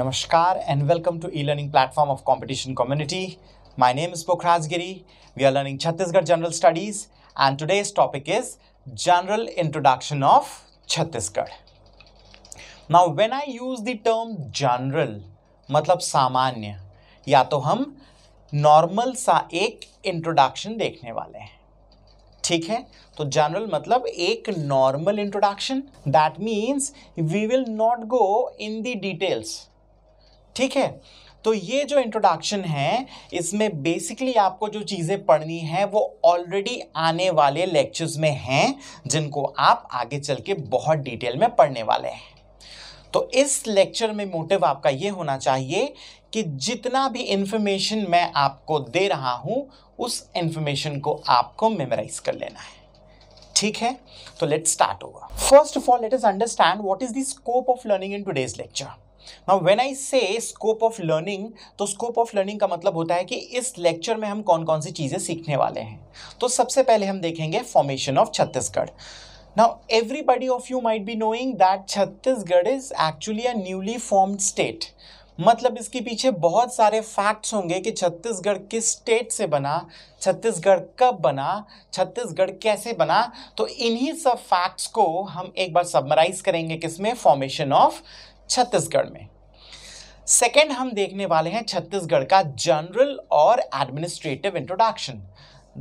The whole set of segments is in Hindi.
Namaskar and welcome to e-learning platform of competition community. My name is Pokhraj Giri. We are learning Chhattisgarh General Studies and today's topic is General Introduction of Chhattisgarh. Now when I use the term general मतलब सामान्य या तो हम नॉर्मल सा एक इंट्रोडक्शन देखने वाले हैं ठीक है तो जनरल मतलब एक normal introduction that means we will not go in the details ठीक है तो ये जो इंट्रोडक्शन है इसमें बेसिकली आपको जो चीज़ें पढ़नी हैं वो ऑलरेडी आने वाले लेक्चर्स में हैं जिनको आप आगे चल के बहुत डिटेल में पढ़ने वाले हैं तो इस लेक्चर में मोटिव आपका ये होना चाहिए कि जितना भी इन्फॉर्मेशन मैं आपको दे रहा हूँ उस इन्फॉर्मेशन को आपको मेमोराइज कर लेना है ठीक है तो लेट स्टार्ट होगा first of all let is understand what is the scope of learning in today's lecture now when I say scope of learning तो स्कोप ऑफ लर्निंग का मतलब होता है कि इस लेक्चर में हम कौन कौन सी चीज़ें सीखने वाले हैं तो सबसे पहले हम देखेंगे formation of Chhattisgarh now everybody of you might be knowing that Chhattisgarh is actually a newly formed state मतलब इसके पीछे बहुत सारे फैक्ट्स होंगे कि छत्तीसगढ़ किस स्टेट से बना छत्तीसगढ़ कब बना छत्तीसगढ़ कैसे बना तो इन्हीं सब फैक्ट्स को हम एक बार समराइज करेंगे किसमें फॉर्मेशन ऑफ छत्तीसगढ़ में सेकेंड हम देखने वाले हैं छत्तीसगढ़ का जनरल और administrative introduction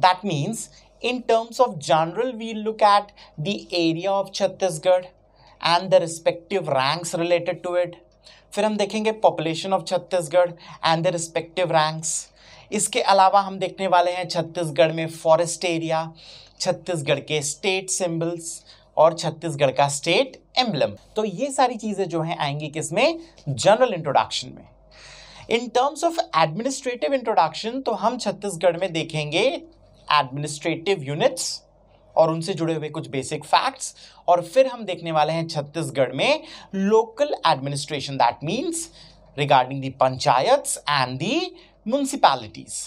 that means in terms of general we look at the area of Chhattisgarh and the respective ranks related to it फिर हम देखेंगे population of Chhattisgarh and the respective ranks इसके अलावा हम देखने वाले हैं छत्तीसगढ़ में फॉरेस्ट एरिया छत्तीसगढ़ के स्टेट सिंबल्स और छत्तीसगढ़ का स्टेट एम्बलम तो ये सारी चीज़ें जो है आएंगी किसमें जनरल इंट्रोडक्शन में in terms of administrative introduction तो हम छत्तीसगढ़ में देखेंगे एडमिनिस्ट्रेटिव यूनिट्स और उनसे जुड़े हुए कुछ बेसिक फैक्ट्स और फिर हम देखने वाले हैं छत्तीसगढ़ में local administration that means regarding the panchayats and the municipalities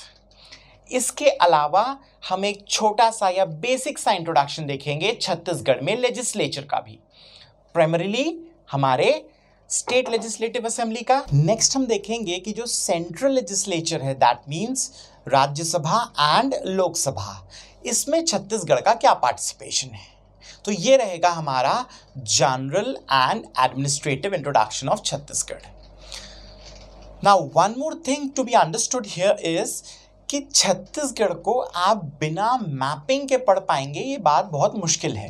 इसके अलावा हम एक छोटा सा या बेसिक सा इंट्रोडक्शन देखेंगे छत्तीसगढ़ में लेजिस्लेचर का भी प्राइमरीली हमारे स्टेट लेजिस्लेटिव असेंबली का नेक्स्ट हम देखेंगे कि जो सेंट्रल लेजिस्लेचर है that means Rajya Sabha and Lok Sabha इसमें छत्तीसगढ़ का क्या पार्टिसिपेशन है तो ये रहेगा हमारा general and administrative introduction of Chhattisgarh now one more thing to be understood here is कि छत्तीसगढ़ को आप बिना मैपिंग के पढ़ पाएंगे ये बात बहुत मुश्किल है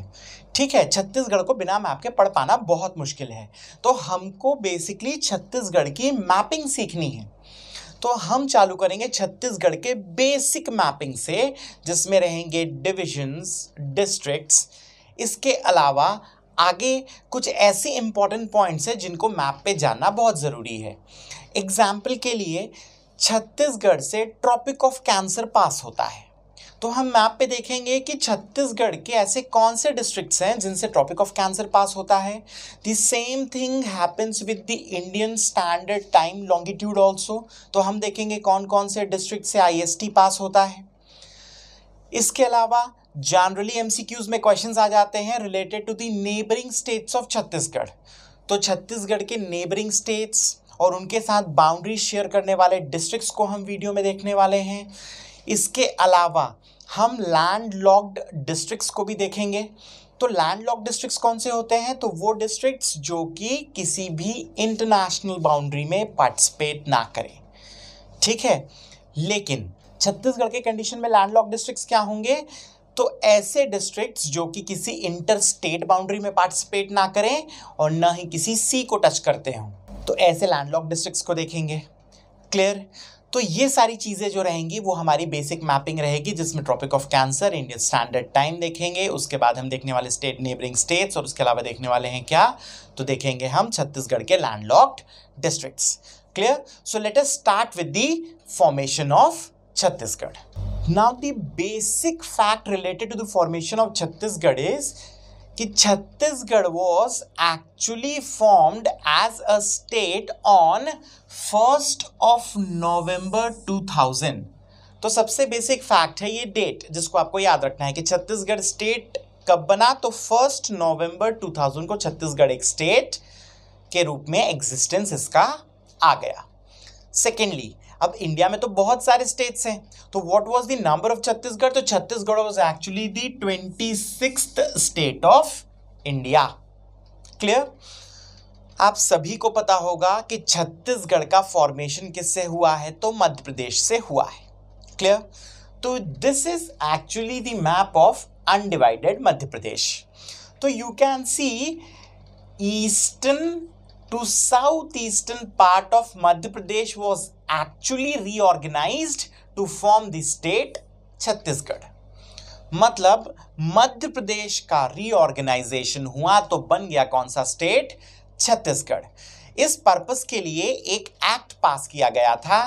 ठीक है छत्तीसगढ़ को बिना मैप के पढ़ पाना बहुत मुश्किल है तो हमको बेसिकली छत्तीसगढ़ की मैपिंग सीखनी है तो हम चालू करेंगे छत्तीसगढ़ के बेसिक मैपिंग से जिसमें रहेंगे डिविजन्स डिस्ट्रिक्ट्स इसके अलावा आगे कुछ ऐसे इंपॉर्टेंट पॉइंट्स हैं जिनको मैप पे जानना बहुत ज़रूरी है एग्जाम्पल के लिए छत्तीसगढ़ से ट्रॉपिक ऑफ कैंसर पास होता है तो हम मैप पे देखेंगे कि छत्तीसगढ़ के ऐसे कौन से डिस्ट्रिक्ट्स हैं जिनसे ट्रॉपिक ऑफ कैंसर पास होता है the same thing happens with the Indian standard time longitude also तो हम देखेंगे कौन कौन से डिस्ट्रिक्ट से आईएसटी पास होता है इसके अलावा जनरली एमसीक्यूज में क्वेश्चंस आ जाते हैं related to the neighbouring states of Chhattisgarh तो छत्तीसगढ़ के नेबरिंग स्टेट्स और उनके साथ बाउंड्री शेयर करने वाले डिस्ट्रिक्ट्स को हम वीडियो में देखने वाले हैं इसके अलावा हम लैंड लॉक्ड डिस्ट्रिक्ट्स को भी देखेंगे तो लैंड लॉक डिस्ट्रिक्ट्स कौन से होते हैं तो वो डिस्ट्रिक्ट्स जो कि किसी भी इंटरनेशनल बाउंड्री में पार्टिसिपेट ना करें ठीक है लेकिन छत्तीसगढ़ के कंडीशन में लैंड लॉक डिस्ट्रिक्ट्स क्या होंगे तो ऐसे डिस्ट्रिक्ट्स जो कि किसी इंटर स्टेट बाउंड्री में पार्टिसिपेट ना करें और ना ही किसी सी को टच करते हों तो ऐसे लैंडलॉक डिस्ट्रिक्स को देखेंगे क्लियर तो ये सारी चीज़ें जो रहेंगी वो हमारी बेसिक मैपिंग रहेगी जिसमें tropic of cancer Indian standard time देखेंगे उसके बाद हम देखने वाले स्टेट नेबरिंग स्टेट्स और उसके अलावा देखने वाले हैं क्या तो देखेंगे हम छत्तीसगढ़ के landlocked districts clear so let us start with the formation of Chhattisgarh now the basic fact related to the formation of Chhattisgarh is कि Chhattisgarh was actually formed as a state on first of November 2000 तो सबसे बेसिक फैक्ट है ये डेट जिसको आपको याद रखना है कि छत्तीसगढ़ स्टेट कब बना तो फर्स्ट नवंबर 2000 को छत्तीसगढ़ एक स्टेट के रूप में एग्जिस्टेंस इसका आ गया सेकेंडली अब इंडिया में तो बहुत सारे स्टेट्स हैं तो what was the number of Chhattisgarh तो Chhattisgarh was actually the twenty state of India clear आप सभी को पता होगा कि छत्तीसगढ़ का फॉर्मेशन किससे हुआ है तो मध्य प्रदेश से हुआ है क्लियर तो this is actually the map of undivided Madhya Pradesh तो you can see eastern to southeastern part of Madhya Pradesh was actually reorganized to form the state Chhattisgarh. मतलब मध्य प्रदेश का रीऑर्गेनाइजेशन हुआ तो बन गया कौन सा स्टेट छत्तीसगढ़ इस पर्पस के लिए एक एक्ट पास किया गया था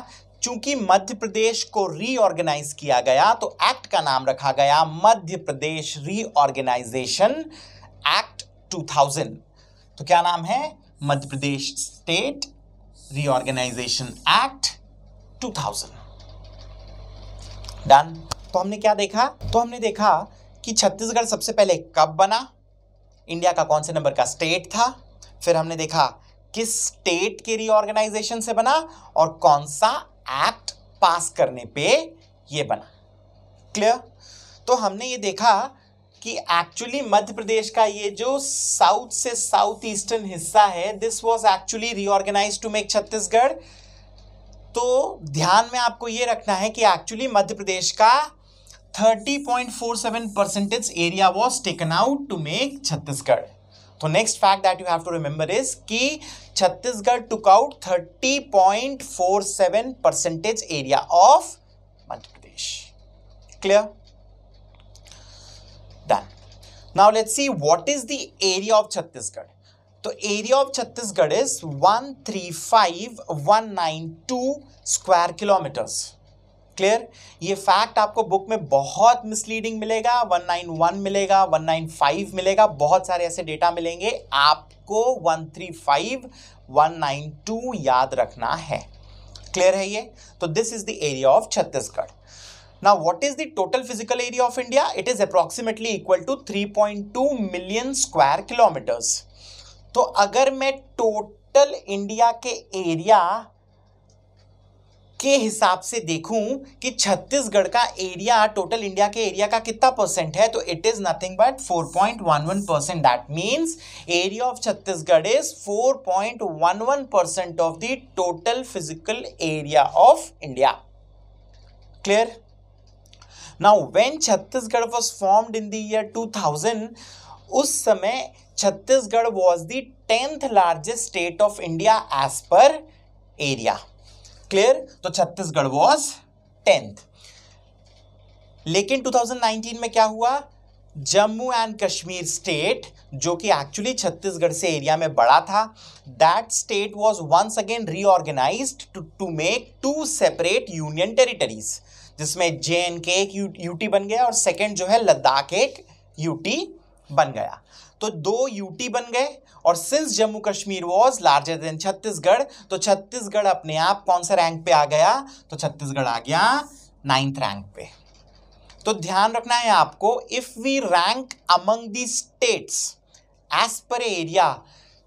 चूंकि मध्य प्रदेश को रीऑर्गेनाइज किया गया तो एक्ट का नाम रखा गया मध्य प्रदेश रीऑर्गेनाइजेशन एक्ट 2000 तो क्या नाम है Madhya Pradesh state reorganisation act 2000 done तो हमने क्या देखा तो हमने देखा कि छत्तीसगढ़ सबसे पहले कब बना इंडिया का कौन से नंबर का स्टेट था फिर हमने देखा किस स्टेट के रिओर्गेनाइजेशन से बना और कौन सा एक्ट पास करने पे ये बना क्लियर तो हमने ये देखा कि एक्चुअली मध्य प्रदेश का ये जो साउथ से साउथ ईस्टर्न हिस्सा है this was actually reorganise to make Chhattisgarh तो ध्यान में आपको ये रखना है कि एक्चुअली मध्य प्रदेश का 30.47 percentage area was taken out to make Chhattisgarh तो next fact that you have to remember is कि Chhattisgarh took out 30.47 percentage area of Madhya Pradesh clear done. Now let's see what is the area of Chhattisgarh. तो area of Chhattisgarh is one three five one nine two square kilometres clear ये फैक्ट आपको बुक में बहुत मिसलीडिंग मिलेगा 191 मिलेगा 195 मिलेगा बहुत सारे ऐसे डेटा मिलेंगे आपको 135 192 याद रखना है क्लियर है ये तो this is the area of Chhattisgarh Now, what is the total physical area of India? It is approximately equal to 3.2 million square kilometers. तो अगर मैं टोटल इंडिया के एरिया के हिसाब से देखूं कि छत्तीसगढ़ का एरिया टोटल इंडिया के एरिया का कितना परसेंट है तो it is nothing but 4.11 percent that means area of Chhattisgarh is 4.11 percent of the total physical area of India clear now when Chhattisgarh was formed in the year 2000 उस समय Chhattisgarh was the tenth largest state of India as per area clear तो छत्तीसगढ़ वाज टेंथ लेकिन 2019 में क्या हुआ जम्मू एंड कश्मीर स्टेट जो कि एक्चुअली छत्तीसगढ़ से एरिया में बड़ा था that state was once again reorganise to make two separate union territories जिसमें जे एन के एक यू, यूटी बन गया और सेकेंड जो है लद्दाख एक यूटी बन गया तो दो यूटी बन गए और since Jammu Kashmir was larger than Chhattisgarh तो छत्तीसगढ़ अपने आप कौन से रैंक पे आ गया तो छत्तीसगढ़ आ गया नाइन्थ रैंक पे तो ध्यान रखना है आपको if we rank among the states as per area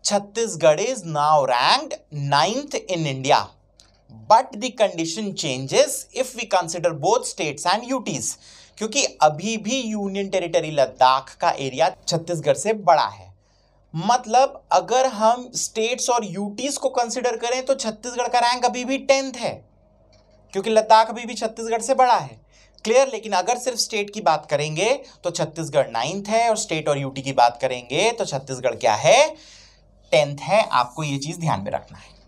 Chhattisgarh is now ranked ninth in India but the condition changes if we consider both states and UTs क्योंकि अभी भी यूनियन टेरिटरी लद्दाख का एरिया छत्तीसगढ़ से बड़ा है मतलब अगर हम स्टेट्स और यूटीज को कंसिडर करें तो छत्तीसगढ़ का रैंक अभी भी टेंथ है क्योंकि लद्दाख अभी भी छत्तीसगढ़ से बड़ा है क्लियर लेकिन अगर सिर्फ स्टेट की बात करेंगे तो छत्तीसगढ़ नाइन्थ है और स्टेट और यूटी की बात करेंगे तो छत्तीसगढ़ क्या है टेंथ है आपको ये चीज़ ध्यान में रखना है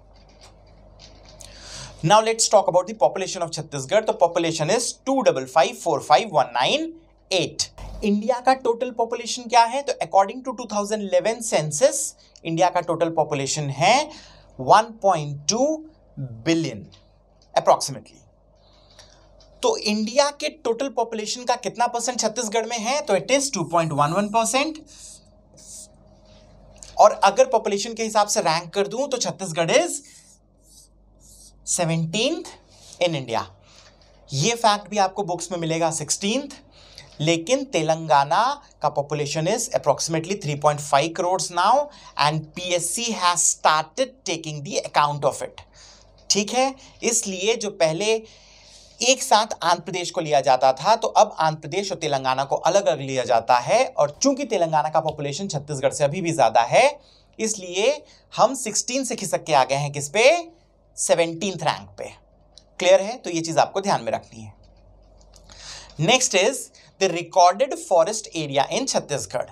अबाउट छत्तीसगढ़ तो population is two double five four five one nine eight India का टोटल पॉपुलेशन क्या है तो अकॉर्डिंग टू 2011 सेंसस इंडिया का टोटल पॉपुलेशन है 1.2 बिलियन अप्रॉक्सिमेटली तो इंडिया के टोटल पॉपुलेशन का कितना परसेंट छत्तीसगढ़ में है तो इट इज 2.11 परसेंट और अगर पॉपुलेशन के हिसाब से रैंक कर दूं तो Chhattisgarh is seventeen in India ये फैक्ट भी आपको बुक्स में मिलेगा सिक्सटींथ लेकिन तेलंगाना का population is approximately 3.5 crore now and P S C has started taking the account of it ठीक है इसलिए जो पहले एक साथ आंध्र प्रदेश को लिया जाता था तो अब आंध्र प्रदेश और तेलंगाना को अलग अलग लिया जाता है और चूंकि तेलंगाना का पॉपुलेशन छत्तीसगढ़ से अभी भी ज़्यादा है इसलिए हम 16 से खिसक के आ गए हैं किस पे सेवेंटीन रैंक पे क्लियर है तो ये चीज़ आपको ध्यान में रखनी है next is the recorded forest area in Chhattisgarh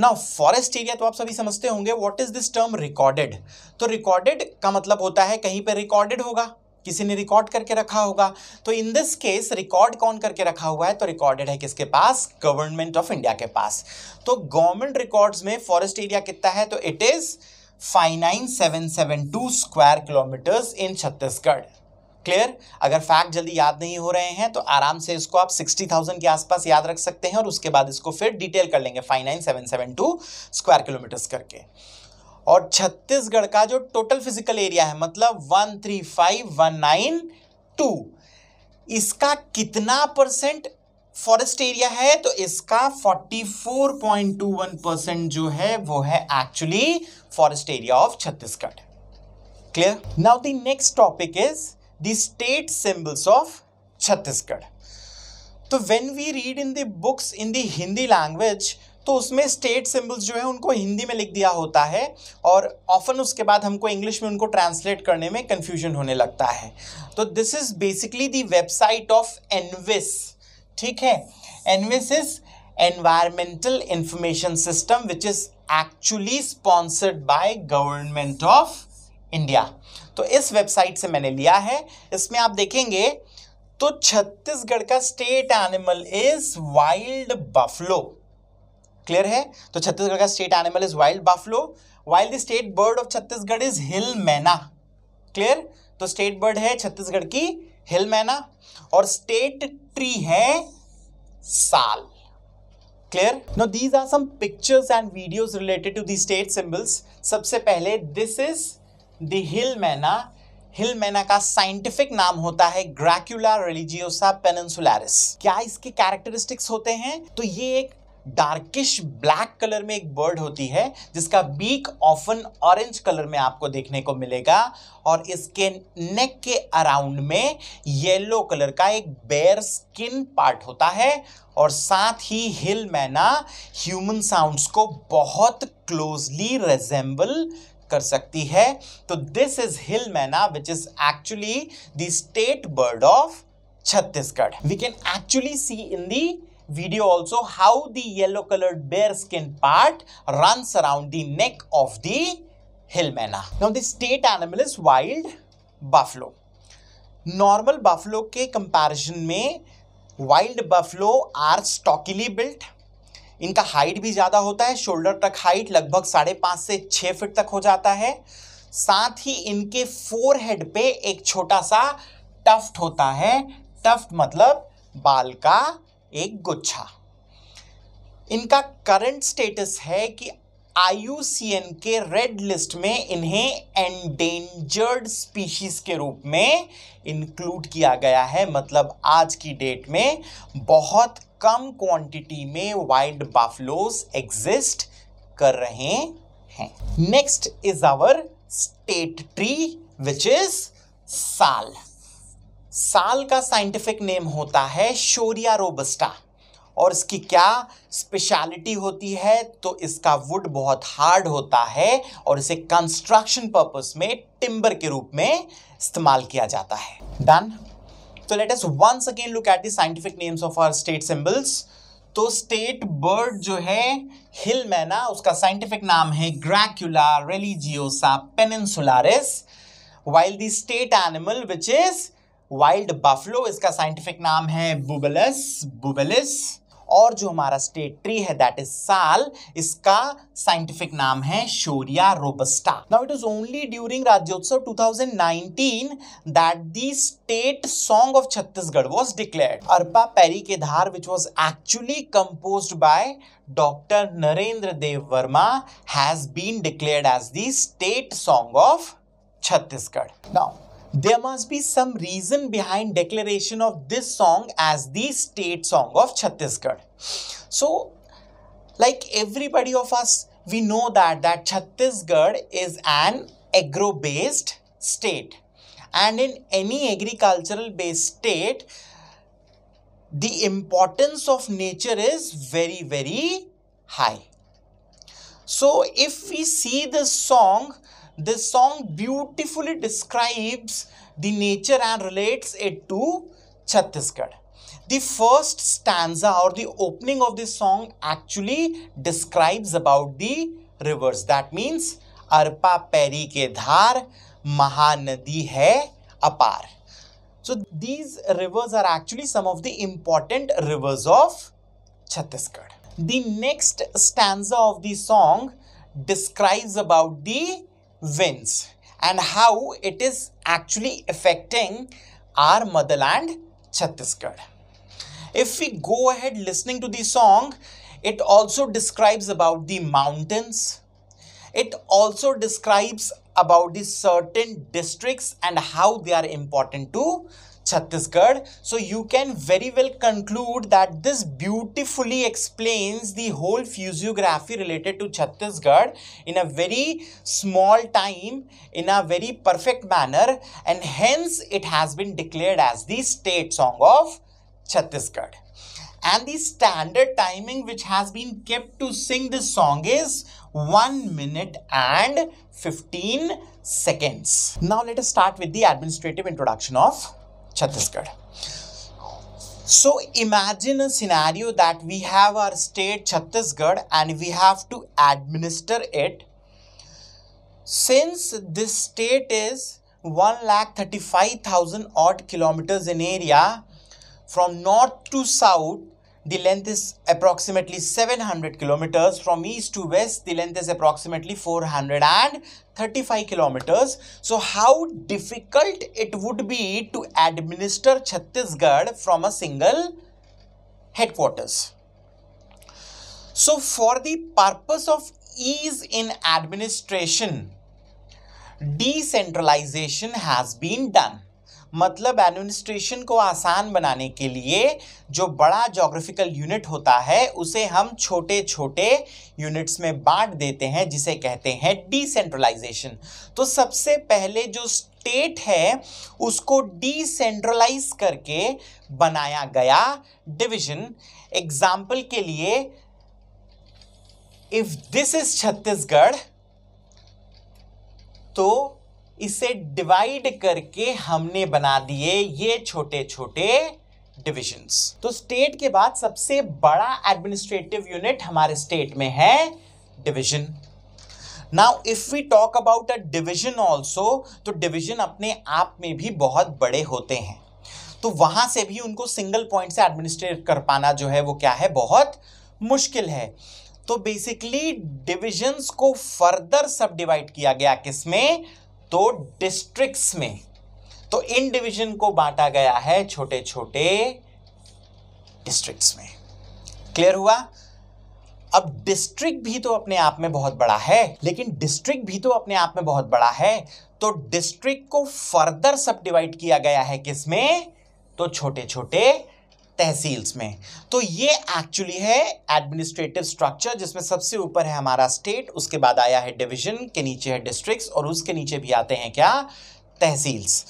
ना फॉरेस्ट एरिया तो आप सभी समझते होंगे what is this term recorded तो रिकॉर्डेड का मतलब होता है कहीं पर रिकॉर्डेड होगा किसी ने रिकॉर्ड करके रखा होगा तो इन दिस केस रिकॉर्ड कौन करके रखा हुआ है तो रिकॉर्डेड है किसके पास गवर्नमेंट ऑफ इंडिया के पास तो गवर्नमेंट रिकॉर्ड्स में फॉरेस्ट एरिया कितना है तो it is 59772 square kilometres in Chhattisgarh clear अगर फैक्ट जल्दी याद नहीं हो रहे हैं तो आराम से इसको आप 60,000 के आसपास याद रख सकते हैं और उसके बाद इसको फिर डिटेल कर लेंगे 59772 seven seven two square kilometres करके और छत्तीसगढ़ का जो टोटल फिजिकल एरिया है मतलब one three five one nine two इसका कितना परसेंट फॉरेस्ट एरिया है तो इसका 44.21 परसेंट जो है वो है actually forest area of Chhattisgarh clear now the next topic is the state symbols of Chhattisgarh तो when we read in the books in the Hindi language तो उसमें स्टेट सिंबल्स जो है उनको हिंदी में लिख दिया होता है और ऑफन उसके बाद हमको इंग्लिश में उनको ट्रांसलेट करने में कन्फ्यूजन होने लगता है तो this is basically the website of ENVIS ठीक है ENVIS is environmental information system which is actually sponsored by government of India तो इस वेबसाइट से मैंने लिया है इसमें आप देखेंगे तो छत्तीसगढ़ का state animal is wild buffalo clear है तो छत्तीसगढ़ का state animal is wild buffalo wild state bird of Chhattisgarh is hill myna clear तो स्टेट बर्ड है छत्तीसगढ़ की हिल मैना और स्टेट ट्री है sal clear now these are some pictures and videos related to the state symbols सबसे पहले दिस इज द हिल मैना हिल मैना का साइंटिफिक नाम होता है ग्रैक्यूला रिलीजियोसा पेनसुलरिस क्या इसके कैरेक्टरिस्टिक्स होते हैं तो ये एक डार्किश ब्लैक कलर में एक बर्ड होती है जिसका बीक ऑफन ऑरेंज कलर में आपको देखने को मिलेगा और इसके नेक के अराउंड में येलो कलर का एक बेयर स्किन पार्ट होता है और साथ ही हिल मैना ह्यूमन साउंड्स को बहुत क्लोजली रेजेंबल कर सकती है तो this is hill myna which is actually the state bird of Chhattisgarh we can actually see in the video also how the yellow colored bare skin part runs around the neck of the hill myna now this state animal is wild buffalo normal buffalo के कंपैरिजन में wild buffalo are stockily built इनका हाइट भी ज़्यादा होता है शोल्डर तक हाइट लगभग साढ़े पाँच से छः फीट तक हो जाता है साथ ही इनके फोर हेड पे एक छोटा सा टफ्ट होता है टफ्ट मतलब बाल का एक गुच्छा इनका करंट स्टेटस है कि आईयूसीएन के रेड लिस्ट में इन्हें एंडेंजर्ड स्पीशीज के रूप में इंक्लूड किया गया है मतलब आज की डेट में बहुत कम क्वांटिटी में वाइल्ड बाफलोस एग्जिस्ट कर रहे हैं next is our state tree which is sal sal का साइंटिफिक नेम होता है शोरिया रोबस्टा और इसकी क्या स्पेशलिटी होती है तो इसका वुड बहुत हार्ड होता है और इसे कंस्ट्रक्शन पर्पस में टिम्बर के रूप में इस्तेमाल किया जाता है डन तो let us once again look at the scientific names of our state symbols तो स्टेट बर्ड जो है हिल मैना उसका साइंटिफिक नाम है Gracula religiosa peninsularis while the state animal which is wild buffalo इसका साइंटिफिक नाम है बुबलस बुबलिस और जो हमारा स्टेट ट्री है दैट इज साल इसका साइंटिफिक नाम है Shorea robusta now it is only during Rajyotsava 2019 that the state song of Chhattisgarh was declared Arpa Pairi Ke Dhar which was actually composed by doctor Narendra Dev Verma has been declared as the state song of Chhattisgarh now there must be some reason behind declaration of this song as the state song of Chhattisgarh. So, like everybody of us, we know that that Chhattisgarh is an agro-based state, and in any agricultural-based state, the importance of nature is very very high. So, if we see this song this song beautifully describes the nature and relates it to Chhattisgarh. The first stanza or the opening of this song actually describes about the rivers. That means Arpa Peri ke dhar, Mahanadi hai apar. So these rivers are actually some of the important rivers of Chhattisgarh. The next stanza of the song describes about the winds and how it is actually affecting our motherland Chhattisgarh. If we go ahead listening to the song, it also describes about the mountains. It also describes about the certain districts and how they are important to Chhattisgarh. So you can very well conclude that this beautifully explains the whole physiography related to Chhattisgarh in a very small time, in a very perfect manner and hence it has been declared as the state song of Chhattisgarh. And the standard timing which has been kept to sing this song is 1 minute and 15 seconds. Now let us start with the administrative introduction of Chhattisgarh. So imagine a scenario that we have our state Chhattisgarh and we have to administer it. Since this state is 1,35,000 odd kilometers in area from north to south, the length is approximately 700 kilometers. From east to west, the length is approximately 435 kilometers. So how difficult it would be to administer Chhattisgarh from a single headquarters. So for the purpose of ease in administration, decentralization has been done. मतलब एडमिनिस्ट्रेशन को आसान बनाने के लिए जो बड़ा जोग्राफिकल यूनिट होता है उसे हम छोटे छोटे यूनिट्स में बांट देते हैं जिसे कहते हैं डिसेंट्रलाइजेशन तो सबसे पहले जो स्टेट है उसको डिसेंट्रलाइज करके बनाया गया डिवीजन एग्जाम्पल के लिए इफ दिस इज छत्तीसगढ़ तो इसे डिवाइड करके हमने बना दिए ये छोटे छोटे डिविजन्स तो स्टेट के बाद सबसे बड़ा एडमिनिस्ट्रेटिव यूनिट हमारे स्टेट में है division now if we talk about a division also तो डिवीजन अपने आप में भी बहुत बड़े होते हैं तो वहां से भी उनको सिंगल पॉइंट से एडमिनिस्ट्रेट कर पाना जो है वो क्या है बहुत मुश्किल है तो बेसिकली डिविजन्स को फर्दर सब डिवाइड किया गया किसमें तो डिस्ट्रिक्ट्स में तो इन डिवीजन को बांटा गया है छोटे छोटे डिस्ट्रिक्ट्स में क्लियर हुआ अब डिस्ट्रिक्ट भी तो अपने आप में बहुत बड़ा है लेकिन डिस्ट्रिक्ट भी तो अपने आप में बहुत बड़ा है तो डिस्ट्रिक्ट को फर्दर सब डिवाइड किया गया है किसमें तो छोटे छोटे तहसील्स में तो ये एक्चुअली है एडमिनिस्ट्रेटिव स्ट्रक्चर जिसमें सबसे ऊपर है हमारा स्टेट उसके बाद आया है डिवीजन के नीचे है डिस्ट्रिक्ट्स और उसके नीचे भी आते हैं क्या तहसील्स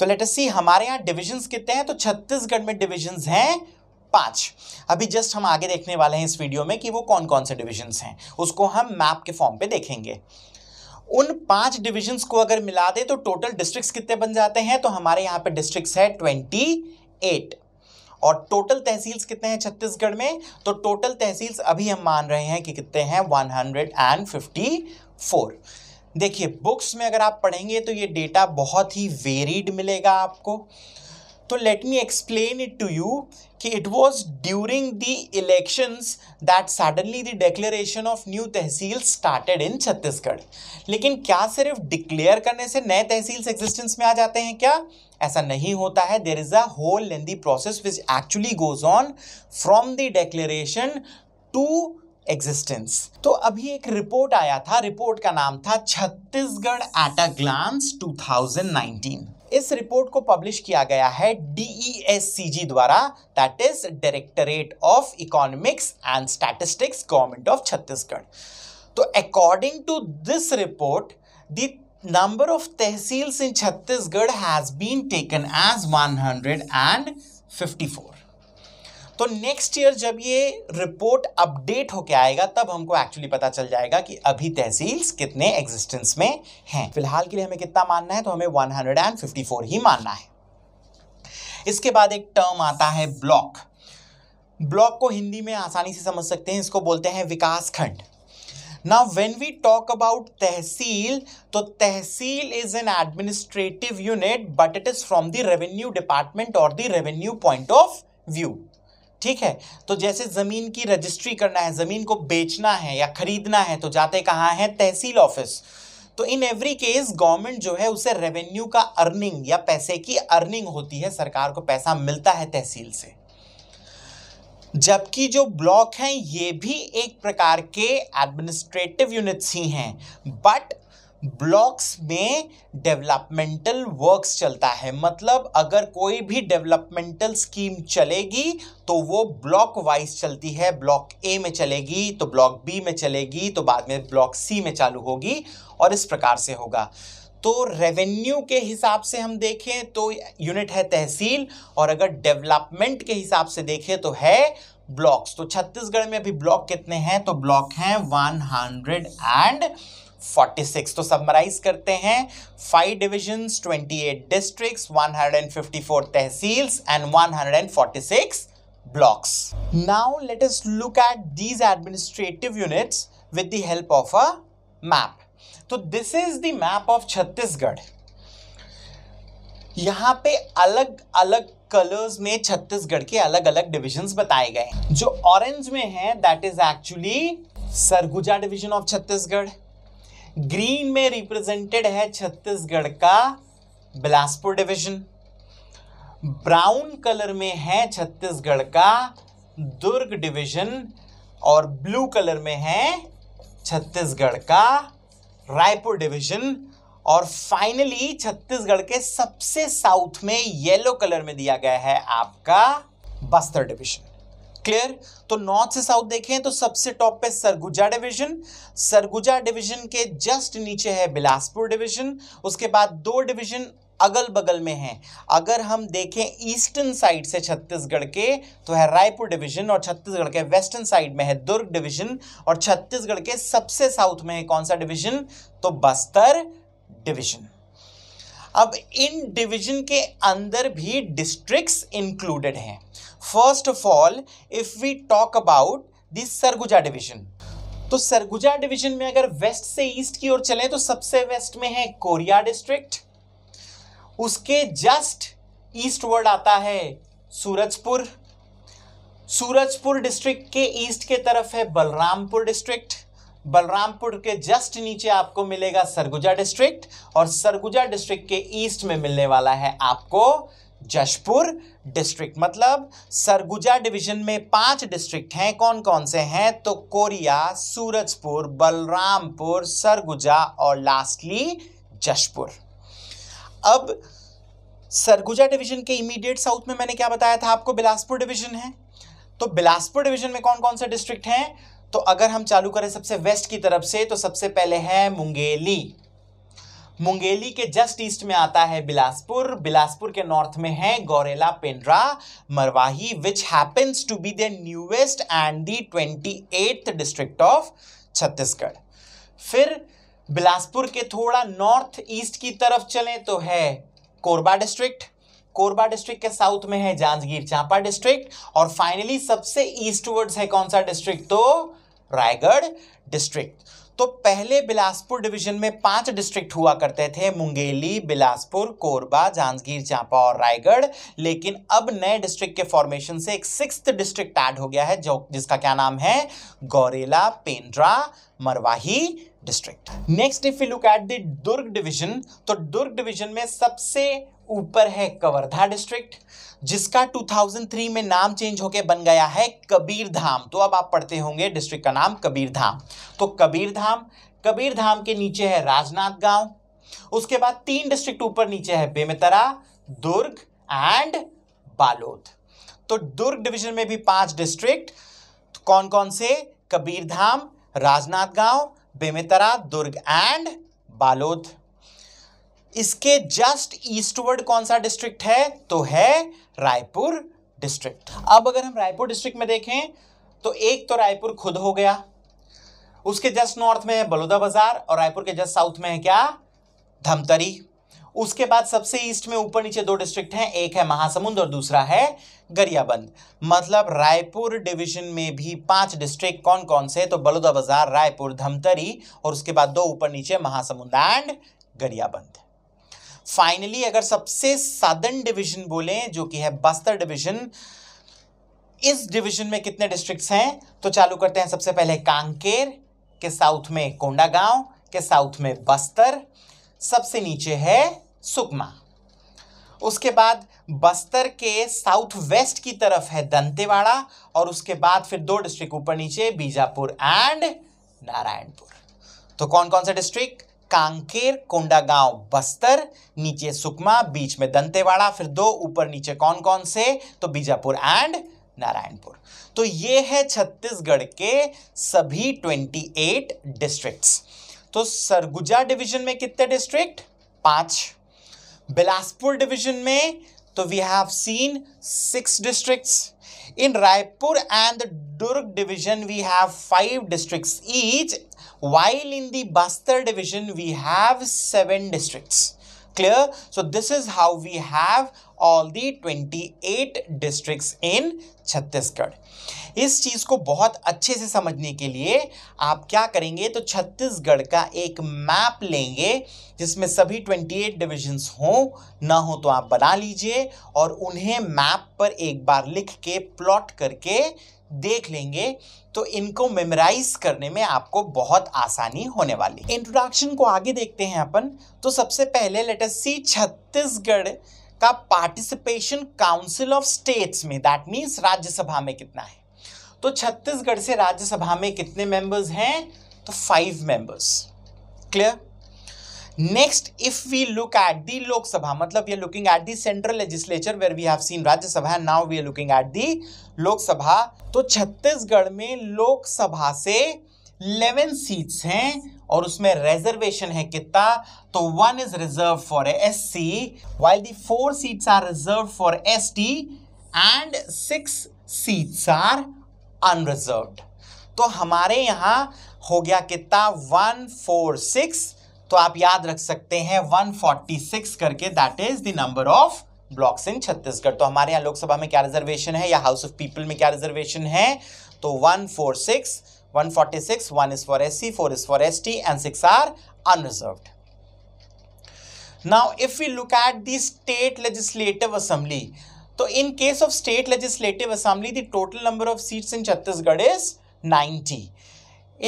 तो लेट अस सी हमारे यहाँ डिविजन्स कितने हैं तो छत्तीसगढ़ में डिविजन्स हैं पाँच अभी जस्ट हम आगे देखने वाले हैं इस वीडियो में कि वो कौन कौन से डिविजन्स हैं उसको हम मैप के फॉर्म पे देखेंगे उन पांच डिविजन्स को अगर मिला दे तो टोटल डिस्ट्रिक्ट्स कितने बन जाते हैं तो हमारे यहाँ पे डिस्ट्रिक्ट है ट्वेंटी एट और टोटल तहसील्स कितने हैं छत्तीसगढ़ में तो टोटल तहसील्स अभी हम मान रहे हैं कि कितने हैं one hundred and fifty four देखिए बुक्स में अगर आप पढ़ेंगे तो ये डेटा बहुत ही वेरीड मिलेगा आपको तो let me explain it to you कि it was during the elections that suddenly the declaration of new tehsil started in Chhattisgarh लेकिन क्या सिर्फ डिक्लेयर करने से नए तहसील्स एग्जिस्टेंस में आ जाते हैं क्या ऐसा नहीं होता है there is a whole lengthy process which actually goes on from the declaration to existence तो अभी एक रिपोर्ट आया था रिपोर्ट का नाम था छत्तीसगढ़ एट अ ग्लांस 2019 इस रिपोर्ट को पब्लिश किया गया है डीईएससीजी e द्वारा that is directorate of economics and statistics government of Chhattisgarh तो according to this report the Chhattisgarh has been taken as one hundred and fifty 154. तो नेक्स्ट ईयर जब ये रिपोर्ट अपडेट होके आएगा तब हमको एक्चुअली पता चल जाएगा कि अभी तहसील कितने एग्जिस्टेंस में हैं फिलहाल के लिए हमें कितना मानना है तो हमें 154 ही मानना है इसके बाद एक टर्म आता है ब्लॉक ब्लॉक को हिंदी में आसानी से समझ सकते हैं इसको बोलते हैं विकास खंड ना when we talk about tehsil तो tehsil is an administrative unit but it is from the revenue department और the revenue point of view ठीक है तो जैसे ज़मीन की रजिस्ट्री करना है ज़मीन को बेचना है या ख़रीदना है तो जाते कहाँ हैं तहसील ऑफिस तो इन एवरी केस गवर्नमेंट जो है उसे रेवेन्यू का अर्निंग या पैसे की अर्निंग होती है सरकार को पैसा मिलता है तहसील से जबकि जो ब्लॉक हैं ये भी एक प्रकार के एडमिनिस्ट्रेटिव यूनिट्स ही हैं बट ब्लॉक्स में डेवलपमेंटल वर्क्स चलता है मतलब अगर कोई भी डेवलपमेंटल स्कीम चलेगी तो वो ब्लॉक वाइज चलती है ब्लॉक ए में चलेगी तो ब्लॉक बी में चलेगी तो बाद में ब्लॉक सी में चालू होगी और इस प्रकार से होगा तो रेवेन्यू के हिसाब से हम देखें तो यूनिट है तहसील और अगर डेवलपमेंट के हिसाब से देखें तो है ब्लॉक्स तो छत्तीसगढ़ में अभी ब्लॉक कितने हैं तो ब्लॉक हैं वन हंड्रेड एंड 46 तो समराइज करते हैं five divisions 28 districts 154 tehsils and 146 blocks now let us look at these administrative units with the help of a map तो this is the map of Chhattisgarh यहाँ पे अलग अलग कलर्स में छत्तीसगढ़ के अलग अलग डिविजन्स बताए गए जो ऑरेंज में है that is actually Surguja division of Chhattisgarh green में रिप्रेजेंटेड है छत्तीसगढ़ का बिलासपुर डिवीजन ब्राउन कलर में है छत्तीसगढ़ का दुर्ग डिवीजन और ब्लू कलर में है छत्तीसगढ़ का रायपुर डिवीजन और फाइनली छत्तीसगढ़ के सबसे साउथ में येलो कलर में दिया गया है आपका बस्तर डिवीजन क्लियर तो नॉर्थ से साउथ देखें तो सबसे टॉप पे सरगुजा डिवीजन सरगुजा डिवीजन के जस्ट नीचे है बिलासपुर डिवीजन उसके बाद दो डिवीजन अगल बगल में है अगर हम देखें ईस्टर्न साइड से छत्तीसगढ़ के तो है रायपुर डिवीजन और छत्तीसगढ़ के वेस्टर्न साइड में है दुर्ग डिवीजन और छत्तीसगढ़ के सबसे साउथ में है कौन सा डिवीजन तो बस्तर डिवीजन अब इन डिवीजन के अंदर भी डिस्ट्रिक्ट्स इंक्लूडेड हैं first of all if we talk about this Surguja division तो सरगुजा डिवीजन में अगर वेस्ट से ईस्ट की ओर चलें तो सबसे वेस्ट में है कोरिया डिस्ट्रिक्ट उसके जस्ट ईस्ट वर्ड आता है सूरजपुर सूरजपुर डिस्ट्रिक्ट के ईस्ट के तरफ है बलरामपुर डिस्ट्रिक्ट बलरामपुर के जस्ट नीचे आपको मिलेगा सरगुजा डिस्ट्रिक्ट और सरगुजा डिस्ट्रिक्ट के ईस्ट में मिलने वाला है आपको जशपुर डिस्ट्रिक्ट मतलब सरगुजा डिवीजन में पांच डिस्ट्रिक्ट हैं कौन कौन से हैं तो कोरिया सूरजपुर बलरामपुर सरगुजा और लास्टली जशपुर अब सरगुजा डिवीजन के इमीडिएट साउथ में मैंने क्या बताया था आपको बिलासपुर डिवीजन है तो बिलासपुर डिवीजन में कौन कौन से डिस्ट्रिक्ट हैं तो अगर हम चालू करें सबसे वेस्ट की तरफ से तो सबसे पहले है मुंगेली मुंगेली के जस्ट ईस्ट में आता है बिलासपुर बिलासपुर के नॉर्थ में है Gaurela Pendra Marwahi which happens to be the newest and the twenty eighth district of Chhattisgarh फिर बिलासपुर के थोड़ा नॉर्थ ईस्ट की तरफ चलें तो है कोरबा डिस्ट्रिक्ट कोरबा डिस्ट्रिक्ट के साउथ में है जांजगीर चांपा डिस्ट्रिक्ट और फाइनली सबसे ईस्टवर्ड्स है कौन सा डिस्ट्रिक्ट तो रायगढ़ डिस्ट्रिक्ट तो पहले बिलासपुर डिवीजन में पांच डिस्ट्रिक्ट हुआ करते थे मुंगेली बिलासपुर कोरबा जांजगीर चांपा और रायगढ़ लेकिन अब नए डिस्ट्रिक्ट के फॉर्मेशन से एक सिक्स डिस्ट्रिक्ट ऐड हो गया है जो जिसका क्या नाम है Gaurela Pendra Marwahi district next if you look at the Durg division तो दुर्ग डिवीजन में सबसे ऊपर है कवर्धा डिस्ट्रिक्ट जिसका 2003 में नाम चेंज होके बन गया है कबीर धाम तो अब आप पढ़ते होंगे डिस्ट्रिक्ट का नाम कबीर धाम तो कबीर धाम कबीर धाम के नीचे है राजनाथ गांव उसके बाद तीन डिस्ट्रिक्ट ऊपर नीचे है बेमेतरा दुर्ग एंड बालोद तो दुर्ग डिवीजन में भी पांच डिस्ट्रिक्ट कौन कौन से कबीरधाम राजनाथ गांव बेमेतरा दुर्ग एंड बालोद इसके जस्ट ईस्टवर्ड कौन सा डिस्ट्रिक्ट है तो है रायपुर डिस्ट्रिक्ट अब अगर हम रायपुर डिस्ट्रिक्ट में देखें तो एक तो रायपुर खुद हो गया उसके जस्ट नॉर्थ में है बलौदा बाजार और रायपुर के जस्ट साउथ में है क्या धमतरी उसके बाद सबसे ईस्ट में ऊपर नीचे दो डिस्ट्रिक्ट हैं एक है महासमुंद और दूसरा है गरियाबंद मतलब रायपुर डिवीजन में भी पांच डिस्ट्रिक्ट कौन कौन से तो बलौदा बाजार रायपुर धमतरी और उसके बाद दो ऊपर नीचे महासमुंद एंड गरियाबंद फाइनली अगर सबसे सदर्न डिवीजन बोलें जो कि है बस्तर डिवीजन इस डिवीजन में कितने डिस्ट्रिक्ट्स हैं तो चालू करते हैं सबसे पहले कांकेर के साउथ में कोंडागांव के साउथ में बस्तर सबसे नीचे है सुकमा उसके बाद बस्तर के साउथ वेस्ट की तरफ है दंतेवाड़ा और उसके बाद फिर दो डिस्ट्रिक्ट ऊपर नीचे बीजापुर एंड नारायणपुर तो कौन कौन सा डिस्ट्रिक्ट कांकेर कोंडागांव बस्तर नीचे सुकमा बीच में दंतेवाड़ा फिर दो ऊपर नीचे कौन कौन से तो बीजापुर एंड नारायणपुर तो ये है छत्तीसगढ़ के सभी 28 डिस्ट्रिक्ट्स तो सरगुजा डिवीजन में कितने डिस्ट्रिक्ट पांच बिलासपुर डिवीजन में तो we have seen six districts in Raipur and Durg division we have five district each while in the Bastar division we have seven districts clear so this is how we have all the 28 districts in Chhattisgarh इस चीज़ को बहुत अच्छे से समझने के लिए आप क्या करेंगे तो छत्तीसगढ़ का एक मैप लेंगे जिसमें सभी 28 डिविजन्स हों ना हो तो आप बना लीजिए और उन्हें मैप पर एक बार लिख के प्लॉट करके देख लेंगे तो इनको मेमोराइज करने में आपको बहुत आसानी होने वाली इंट्रोडक्शन को आगे देखते हैं अपन तो सबसे पहले लेटर सी छत्तीसगढ़ का पार्टिसिपेशन काउंसिल ऑफ स्टेट्स में दैट मीन्स राज्यसभा में कितना है तो छत्तीसगढ़ से राज्यसभा में कितने मेंबर्स हैं तो five members clear next if we look at the Lok Sabha मतलब we looking at the central legislature where we have seen Rajya Sabha now we are looking at the Lok Sabha तो छत्तीसगढ़ में लोकसभा से 11 सीट्स हैं और उसमें रिजर्वेशन है कितना तो one is reserve for S C while the four seats are reserve for S T and six seats are unreserve तो हमारे यहाँ हो गया कितना वन फोर सिक्स तो आप याद रख सकते हैं वन फोर्टी सिक्स करके that is the number of blocks in Chhattisgarh तो हमारे यहाँ लोकसभा में क्या रिजर्वेशन है या हाउस ऑफ पीपल में क्या रिजर्वेशन है तो one 146, 146, 1 is for S C, 4 is for S T and six are unreserve now if you look at the state legislative assembly तो in case of state legislative assembly the total number of seats in Chhattisgarh is ninety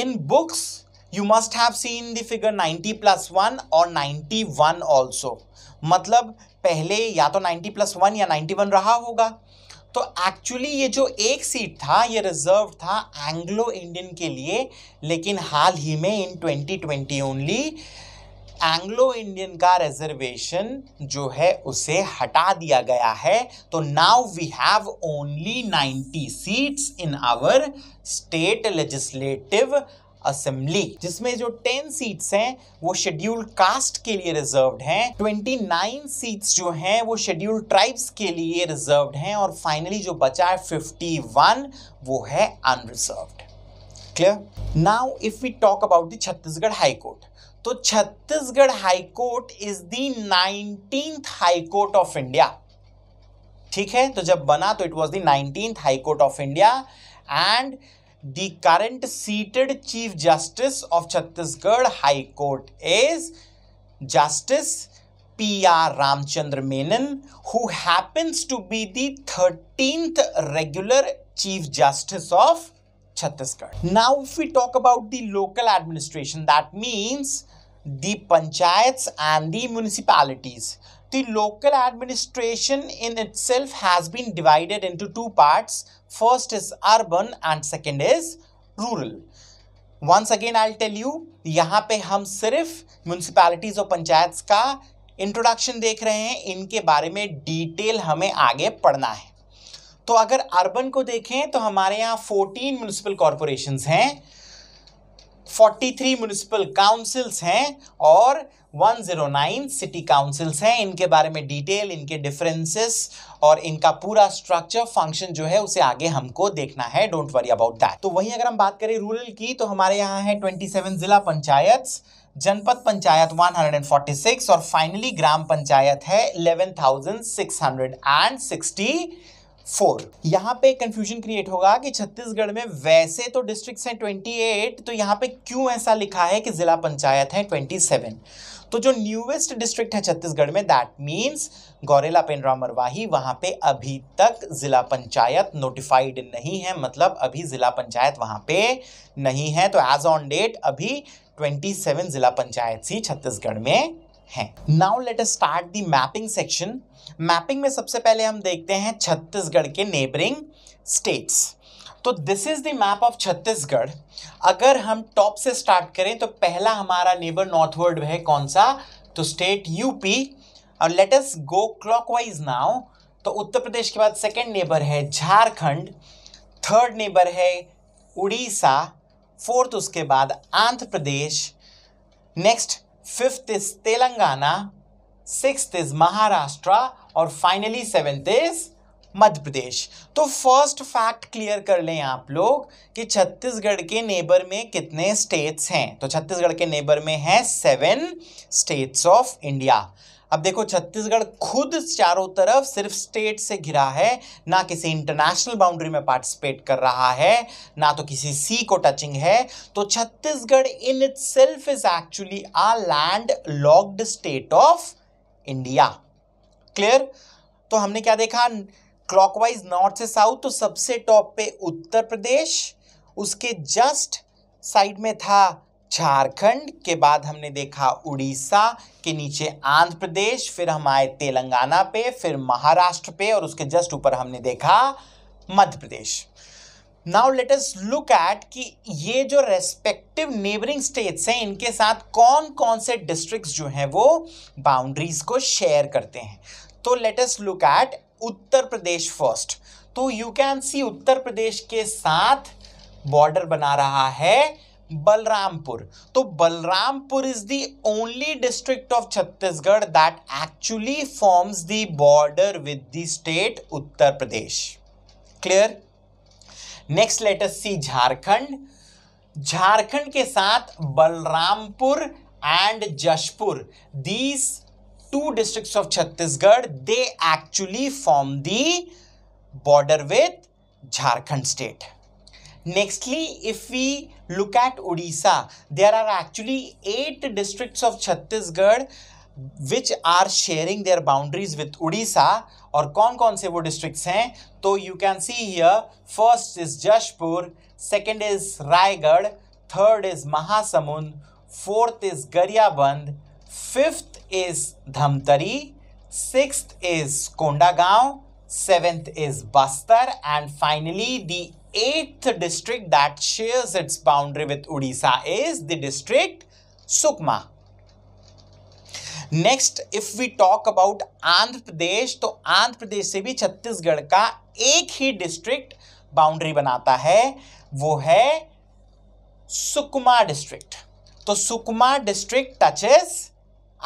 in books you must have seen the figure 90 plus one और 91 ऑल्सो मतलब पहले या तो 90 प्लस वन या 91 रहा होगा तो एक्चुअली ये जो एक सीट था ये रिजर्व था एंग्लो इंडियन के लिए लेकिन हाल ही में इन 2020 ओनली एंग्लो इंडियन का रिजर्वेशन जो है उसे हटा दिया गया है तो now we have only 90 seats in our state legislative assembly जिसमें जो टेन सीट्स हैं वो शेड्यूल्ड कास्ट के लिए रिजर्व हैं नाइन सीट्स जो हैं वो शेड्यूल्ड ट्राइब्स के लिए रिजर्व हैं और फाइनली जो बचा है वन वो है unreserve clear now if we talk about the Chhattisgarh high court तो Chhattisgarh high court is the nineteen high court of India ठीक है तो जब बना तो it was nineteen high court of India and The current seated Chief Justice of Chhattisgarh High Court is Justice P.R. Ramchandra Menon, who happens to be the 13th regular Chief Justice of Chhattisgarh. Now, if we talk about the local administration, that means the panchayats and the municipalities. The local administration in itself has been divided into two parts first is urban and second is rural once again i'll tell you यहाँ पे हम सिर्फ म्यूनसिपैलिटीज़ और पंचायत का इंट्रोडक्शन देख रहे हैं इनके बारे में डिटेल हमें आगे पढ़ना है तो अगर अर्बन को देखें तो हमारे यहाँ 14 म्यूनसिपल कॉरपोरेशंस हैं 43 म्यूनसिपल काउंसिल्स हैं और 109 सिटी काउंसिल्स हैं इनके बारे में डिटेल इनके डिफरेंसेस और इनका पूरा स्ट्रक्चर फंक्शन जो है उसे आगे हमको देखना है डोंट वरी अबाउट दैट तो वहीं अगर हम बात करें रूरल की तो हमारे यहाँ है 27 जिला पंचायत जनपद पंचायत 146 और फाइनली ग्राम पंचायत है 11,660 फोर यहाँ पे कंफ्यूजन क्रिएट होगा कि छत्तीसगढ़ में वैसे तो डिस्ट्रिक्ट्स हैं 28 तो यहाँ पे क्यों ऐसा लिखा है कि जिला पंचायत है 27 तो जो न्यूएस्ट डिस्ट्रिक्ट है छत्तीसगढ़ में दैट मीन्स गौरेला पेंड्रा मरवाही वहाँ पे अभी तक ज़िला पंचायत नोटिफाइड नहीं है मतलब अभी ज़िला पंचायत वहाँ पे नहीं है तो एज ऑन डेट अभी 27 ज़िला पंचायत ही छत्तीसगढ़ में है now let start the mapping section mapping में सबसे पहले हम देखते हैं छत्तीसगढ़ के नेबरिंग स्टेट्स तो this is the map of Chhattisgarh अगर हम टॉप से स्टार्ट करें तो पहला हमारा नेबर नॉर्थवर्ड है कौन सा तो स्टेट यूपी और let us go clockwise now तो उत्तर प्रदेश के बाद सेकंड नेबर है झारखंड थर्ड नेबर है उड़ीसा फोर्थ उसके बाद Andhra Pradesh next fifth is Telangana sixth is Maharashtra और finally seventh is Madhya Pradesh तो फर्स्ट फैक्ट क्लियर कर लें आप लोग कि छत्तीसगढ़ के नेबर में कितने स्टेट्स हैं तो छत्तीसगढ़ के नेबर में हैं सेवन स्टेट्स ऑफ इंडिया अब देखो छत्तीसगढ़ खुद चारों तरफ सिर्फ स्टेट से घिरा है ना किसी इंटरनेशनल बाउंड्री में पार्टिसिपेट कर रहा है ना तो किसी सी को टचिंग है तो Chhattisgarh in itself is actually a land locked state of India clear तो हमने क्या देखा क्लॉकवाइज नॉर्थ से साउथ तो सबसे टॉप पे उत्तर प्रदेश उसके जस्ट साइड में था झारखंड के बाद हमने देखा उड़ीसा के नीचे आंध्र प्रदेश फिर हम आए तेलंगाना पे फिर महाराष्ट्र पे और उसके जस्ट ऊपर हमने देखा Madhya Pradesh now let us look at कि ये जो रेस्पेक्टिव नेबरिंग स्टेट्स हैं इनके साथ कौन कौन से डिस्ट्रिक्ट्स जो हैं वो बाउंड्रीज को शेयर करते हैं तो let us look at Uttar Pradesh first तो you can see Uttar Pradesh के साथ बॉर्डर बना रहा है बलरामपुर तो Balrampur is the only district of Chhattisgarh that actually forms the border with the state Uttar Pradesh clear next let us see Jharkhand Jharkhand के साथ Balrampur and Jashpur these two districts of Chhattisgarh, they actually form the border with Jharkhand state. Nextly, if we look at Odisha, there are actually eight districts of Chhattisgarh which are sharing their boundaries with Odisha और कौन कौन से वो districts हैं तो you can see here first is Jashpur, second is Raigad, third is Mahasamund, fourth is Garyaband, fifth is Dhamtari six is Kondagaon seventh is Bastar and finally the eighth district that shares its boundary with Orissa is the district Sukma next if we talk about Andhra Pradesh तो आंध्र प्रदेश से भी छत्तीसगढ़ का एक ही डिस्ट्रिक्ट बाउंड्री बनाता है वो है सुकमा डिस्ट्रिक्ट तो Sukma district touches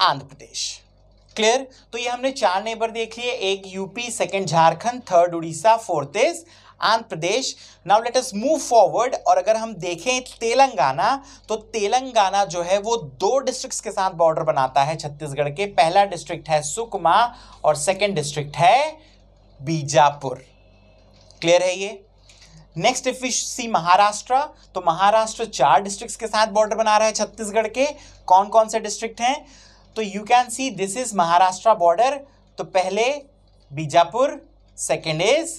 Andhra Pradesh clear तो ये हमने चार नेबर देख लिए एक UP second Jharkhand third Orissa fourth is Andhra Pradesh now let us move forward और अगर हम देखें तेलंगाना तो तेलंगाना जो है वो दो डिस्ट्रिक्ट्स के साथ बॉर्डर बनाता है छत्तीसगढ़ के पहला डिस्ट्रिक्ट है सुकमा और सेकेंड डिस्ट्रिक्ट है बीजापुर क्लियर है ये next if you see Maharashtra तो महाराष्ट्र चार डिस्ट्रिक्ट्स के साथ बॉर्डर बना रहा है छत्तीसगढ़ के कौन कौन से डिस्ट्रिक्ट हैं तो you can see this is Maharashtra border तो पहले Bijapur second is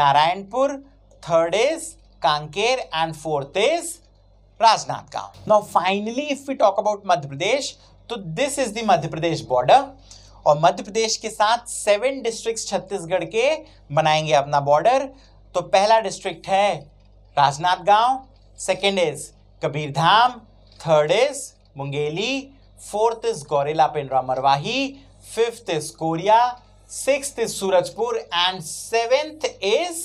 Narayanpur third is Kanker and fourth is Rajnandgaon Now finally if you talk about Madhya Pradesh तो this is the Madhya Pradesh border और मध्य प्रदेश के साथ सेवन डिस्ट्रिक्ट छत्तीसगढ़ के बनाएंगे अपना बॉर्डर तो पहला डिस्ट्रिक्ट है Rajnandgaon second is Kabirdham third is Mungeli fourth is Gaurela Pendra Marwahi fifth is Korea sixth is Surajpur and seventh is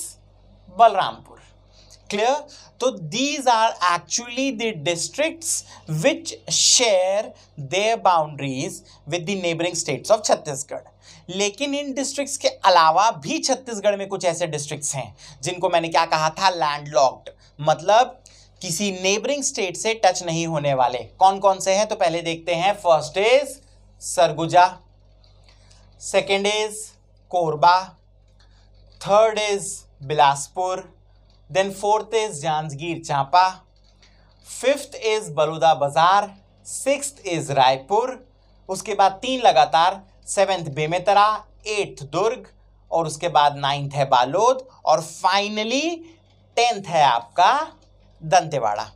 Balrampur clear तो these are actually the district which share their boundaries with the neighbouring states of Chhattisgarh लेकिन इन डिस्ट्रिक्ट्स के अलावा भी छत्तीसगढ़ में कुछ ऐसे डिस्ट्रिक्ट्स हैं जिनको मैंने क्या कहा था लैंडलॉक्ड मतलब किसी नेबरिंग स्टेट से टच नहीं होने वाले कौन कौन से हैं तो पहले देखते हैं first is Surguja second is Korba third is Bilaspur then fourth is Janjgir Champa fifth is Baloda Bazar six is Raipur उसके बाद तीन लगातार सेवेंथ बेमेतरा एट्थ दुर्ग और उसके बाद नाइन्थ है बालोद और फाइनली टेंथ है आपका दंतेवाड़ा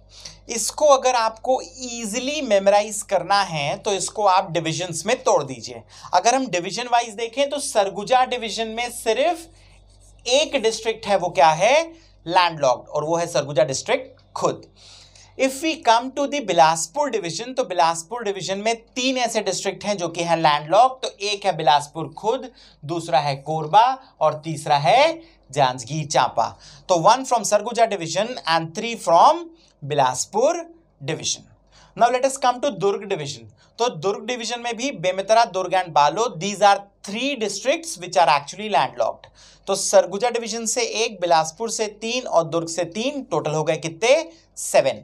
इसको अगर आपको ईजिली मेमोराइज करना है तो इसको आप डिविजन्स में तोड़ दीजिए अगर हम डिविजन वाइज देखें तो सरगुजा डिविजन में सिर्फ एक डिस्ट्रिक्ट है वो क्या है लैंडलॉक्ड और वो है सरगुजा डिस्ट्रिक्ट खुद if we come to the Bilaspur division तो बिलासपुर डिवीजन में तीन ऐसे डिस्ट्रिक्ट हैं जो कि हैं लैंडलॉक तो एक है बिलासपुर खुद दूसरा है कोरबा और तीसरा है जांजगीर चांपा तो one from Surguja division and three from Bilaspur division now let us come to Durg division तो दुर्ग डिवीजन में भी Bemetara Durg and Balod these are three districts which are actually landlocked तो सरगुजा डिवीजन से एक बिलासपुर से तीन और दुर्ग से तीन टोटल हो गए कितने seven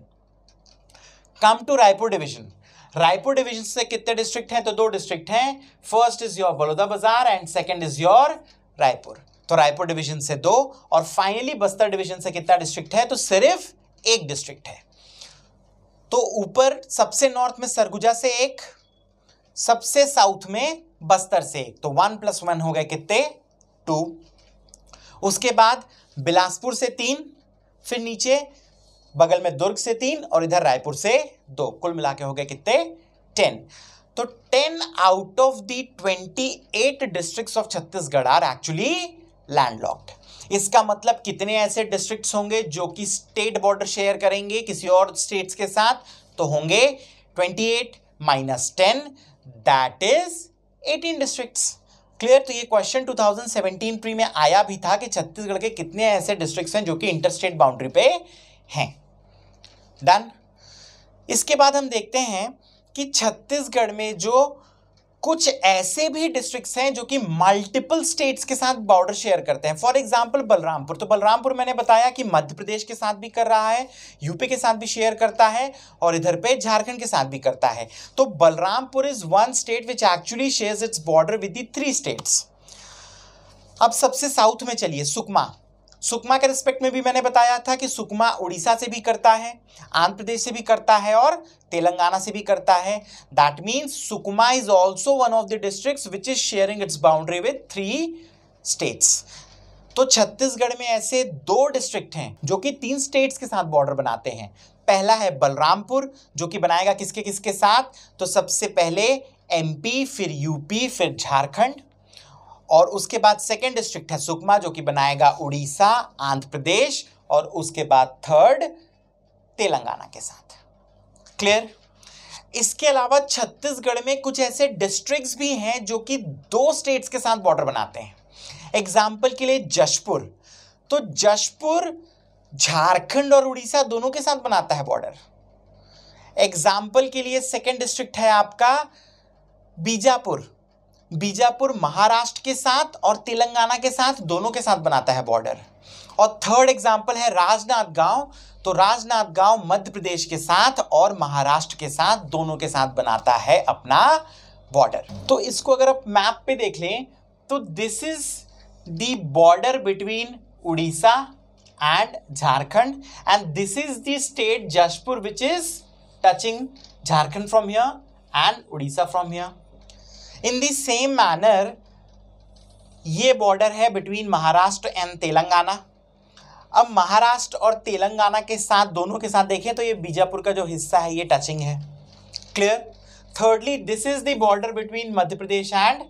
come to Raipur division Raipur division से कितने डिस्ट्रिक्ट हैं तो दो डिस्ट्रिक्ट हैं first is your Baloda Bazar and second is your Raipur तो रायपुर डिवीजन से दो और फाइनली बस्तर डिवीजन से कितना डिस्ट्रिक्ट है तो सिर्फ एक डिस्ट्रिक्ट है तो ऊपर सबसे नॉर्थ में सरगुजा से एक सबसे साउथ में बस्तर से एक तो वन प्लस वन हो गए कितने टू उसके बाद बिलासपुर से तीन फिर नीचे बगल में दुर्ग से तीन और इधर रायपुर से दो कुल मिला के हो गए कितने टेन तो ten out of the twenty eight district of Chhattisgarh are actually landlocked इसका मतलब कितने ऐसे डिस्ट्रिक्ट्स होंगे जो कि स्टेट बॉर्डर शेयर करेंगे किसी और स्टेट्स के साथ तो होंगे 28 minus ten that is 18 districts clear तो ये क्वेश्चन 2017 प्री में आया भी था कि छत्तीसगढ़ के कितने ऐसे डिस्ट्रिक्ट्स हैं जो कि इंटर स्टेट बाउंड्री पे हैं डन इसके बाद हम देखते हैं कि छत्तीसगढ़ में जो कुछ ऐसे भी डिस्ट्रिक्ट्स हैं जो कि मल्टीपल स्टेट्स के साथ बॉर्डर शेयर करते हैं फॉर एग्जांपल बलरामपुर तो बलरामपुर मैंने बताया कि मध्य प्रदेश के साथ भी कर रहा है यूपी के साथ भी शेयर करता है और इधर पे झारखंड के साथ भी करता है तो Balrampur is one state which actually share its border with the three states अब सबसे साउथ में चलिए सुकमा सुकमा के रिस्पेक्ट में भी मैंने बताया था कि सुकमा उड़ीसा से भी करता है आंध्र प्रदेश से भी करता है और तेलंगाना से भी करता है that means Sukma is also one of the district which is sharing its boundary with three states तो छत्तीसगढ़ में ऐसे दो डिस्ट्रिक्ट हैं जो कि तीन स्टेट्स के साथ बॉर्डर बनाते हैं पहला है बलरामपुर जो कि बनाएगा किसके किसके साथ तो सबसे पहले एमपी फिर यूपी फिर झारखंड और उसके बाद सेकेंड डिस्ट्रिक्ट है सुकमा जो कि बनाएगा उड़ीसा आंध्र प्रदेश और उसके बाद थर्ड तेलंगाना के साथ क्लियर इसके अलावा छत्तीसगढ़ में कुछ ऐसे डिस्ट्रिक्ट्स भी हैं जो कि दो स्टेट्स के साथ बॉर्डर बनाते हैं एग्जाम्पल के लिए जशपुर तो जशपुर झारखंड और उड़ीसा दोनों के साथ बनाता है बॉर्डर एग्जाम्पल के लिए सेकेंड डिस्ट्रिक्ट है आपका बीजापुर बीजापुर महाराष्ट्र के साथ और तेलंगाना के साथ दोनों के साथ बनाता है बॉर्डर और थर्ड एग्जाम्पल है राजनाथ गांव तो राजनाथ गांव मध्य प्रदेश के साथ और महाराष्ट्र के साथ दोनों के साथ बनाता है अपना बॉर्डर तो इसको अगर आप मैप पे देख लें तो this is border border between Orissa and Jharkhand and this is the state Jashpur which is touching Jharkhand from here and Orissa from here in the same manner ये बॉर्डर है बिटवीन महाराष्ट्र एंड तेलंगाना अब महाराष्ट्र और तेलंगाना के साथ दोनों के साथ देखें तो ये बीजापुर का जो हिस्सा है ये टचिंग है clear thirdly this is the border between Madhya Pradesh and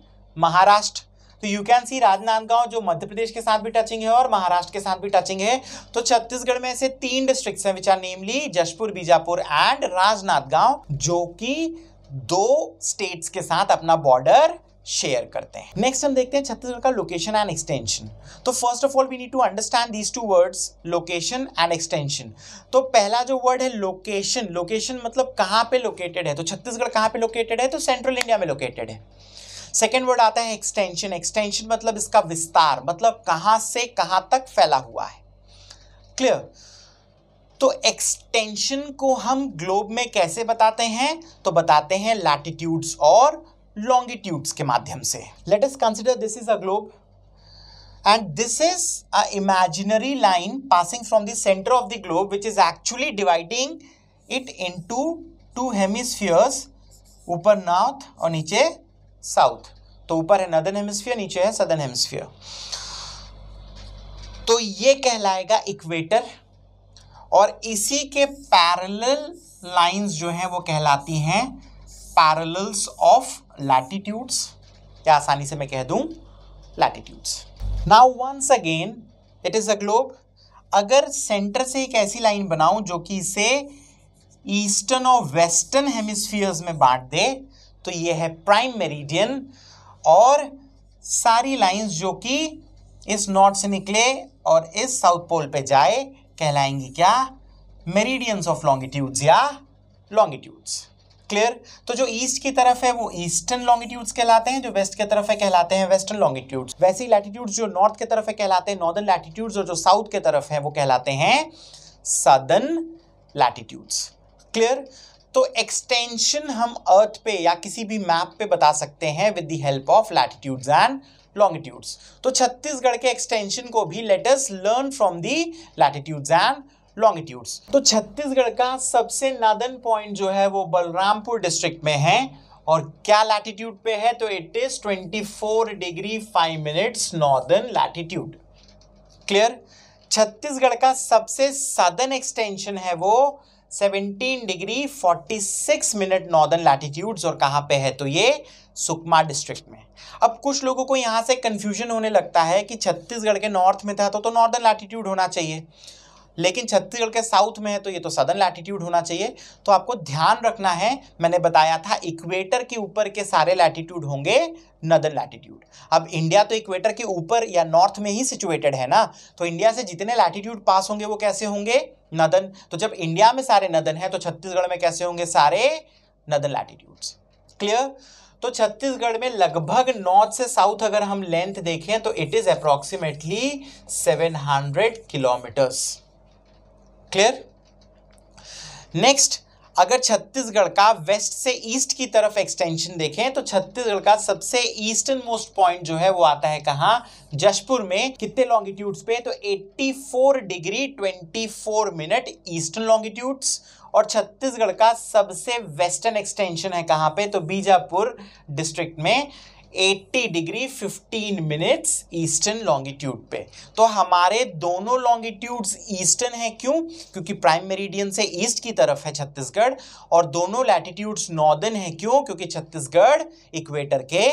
Maharashtra तो यू कैन सी राजनांदगांव जो मध्य प्रदेश के साथ भी टचिंग है और महाराष्ट्र के साथ भी टचिंग है तो छत्तीसगढ़ में ऐसे तीन डिस्ट्रिक्ट्स हैं which are namely Jashpur Bijapur and Rajnandgaon जो कि दो स्टेट्स के साथ अपना बॉर्डर शेयर करते हैं नेक्स्ट हम देखते हैं छत्तीसगढ़ का लोकेशन एंड एक्सटेंशन तो first of all we need to understand these two words location and extension तो पहला जो वर्ड है लोकेशन लोकेशन मतलब कहाँ पे लोकेटेड है तो छत्तीसगढ़ कहाँ पे लोकेटेड है तो सेंट्रल इंडिया में लोकेटेड है सेकेंड वर्ड आता है एक्सटेंशन एक्सटेंशन मतलब इसका विस्तार मतलब कहाँ से कहाँ तक फैला हुआ है क्लियर तो एक्सटेंशन को हम ग्लोब में कैसे बताते हैं तो बताते हैं लैटिट्यूड्स और लॉन्गिट्यूड्स के माध्यम से let us consider this is a globe and this is a line passing from from the center of the globe which is actually dividing it to two hemispheres ऊपर नॉर्थ और नीचे साउथ तो ऊपर है नदर्न हेमिस्फीयर नीचे है सदर्न हेमिस्फीयर तो ये कहलाएगा इक्वेटर और इसी के पैरेलल लाइंस जो हैं वो कहलाती हैं पैरेलल्स ऑफ लैटिट्यूड्स या आसानी से मैं कह दूं latitudes now once again it is a globe अगर सेंटर से एक ऐसी लाइन बनाऊं जो कि इसे ईस्टर्न और वेस्टर्न हेमिस्फीयर्स में बांट दे तो ये है प्राइम मेरिडियन और सारी लाइंस जो कि इस नॉर्थ से निकले और इस साउथ पोल पे जाए कहलाएंगी क्या मेरीडियंस ऑफ लॉन्गिट्यूड्स या लॉन्गिट्यूड्स क्लियर तो जो ईस्ट की तरफ है वो ईस्टर्न लॉन्गिट्यूड्स कहलाते हैं जो वेस्ट की तरफ है कहलाते हैं वेस्टर्न लॉन्गिट्यूड्स ही लैटिट्यूड्स जो नॉर्थ की तरफ है कहलाते हैं नॉर्दर्न लैटिट्यूड्स और जो साउथ की तरफ है वो कहलाते हैं सदर्न लैटिट्यूड्स क्लियर तो एक्सटेंशन हम अर्थ पे या किसी भी मैप पे बता सकते हैं with the help of latitudes and longitudes तो छत्तीसगढ़ के एक्सटेंशन को भी let's learn from the latitudes and longitudes तो छत्तीसगढ़ का सबसे नादन पॉइंट जो है वो बलरामपुर डिस्ट्रिक्ट में है और क्या लैटिट्यूड पे है तो it is 24 degree 5 minutes northern latitude clear Chhattisgarh का सबसे सदन एक्सटेंशन है वो seventeen degree forty six minute northern latitudes और कहाँ पे है तो ये सुकमा डिस्ट्रिक्ट में अब कुछ लोगों को यहाँ से कन्फ्यूजन होने लगता है कि छत्तीसगढ़ के नॉर्थ में था तो, तो नॉर्दर्न लैटिट्यूड होना चाहिए लेकिन छत्तीसगढ़ के साउथ में है तो ये तो सदन लैटिट्यूड होना चाहिए तो आपको ध्यान रखना है मैंने बताया था इक्वेटर के ऊपर के सारे लैटिट्यूड होंगे नदर लैटिट्यूड अब इंडिया तो इक्वेटर के ऊपर या नॉर्थ में ही सिचुएटेड है ना तो इंडिया से जितने लैटिट्यूड पास होंगे वो कैसे होंगे नदन तो जब इंडिया में सारे नदन है तो छत्तीसगढ़ में कैसे होंगे सारे नदन लैटिट्यूड्स क्लियर तो छत्तीसगढ़ में लगभग नॉर्थ से साउथ अगर हम लेंथ देखें तो it is approximately hundred kilometres clear next अगर छत्तीसगढ़ का वेस्ट से ईस्ट की तरफ एक्सटेंशन देखें तो छत्तीसगढ़ का सबसे ईस्टर्न मोस्ट पॉइंट जो है वो आता है कहाँ जशपुर में कितने लॉन्गिट्यूड्स पे तो 84 डिग्री 24 मिनट ईस्टर्न लॉन्गिट्यूड्स और छत्तीसगढ़ का सबसे वेस्टर्न एक्सटेंशन है कहाँ पे तो बीजापुर डिस्ट्रिक्ट में 80 डिग्री 15 मिनट्स ईस्टर्न लॉन्गिट्यूड पे तो हमारे दोनों लॉन्गिट्यूड्स ईस्टर्न है क्यों क्योंकि प्राइम मेरिडियन से ईस्ट की तरफ है छत्तीसगढ़ और दोनों लैटिट्यूड्स नॉर्दर्न है क्यों क्योंकि छत्तीसगढ़ इक्वेटर के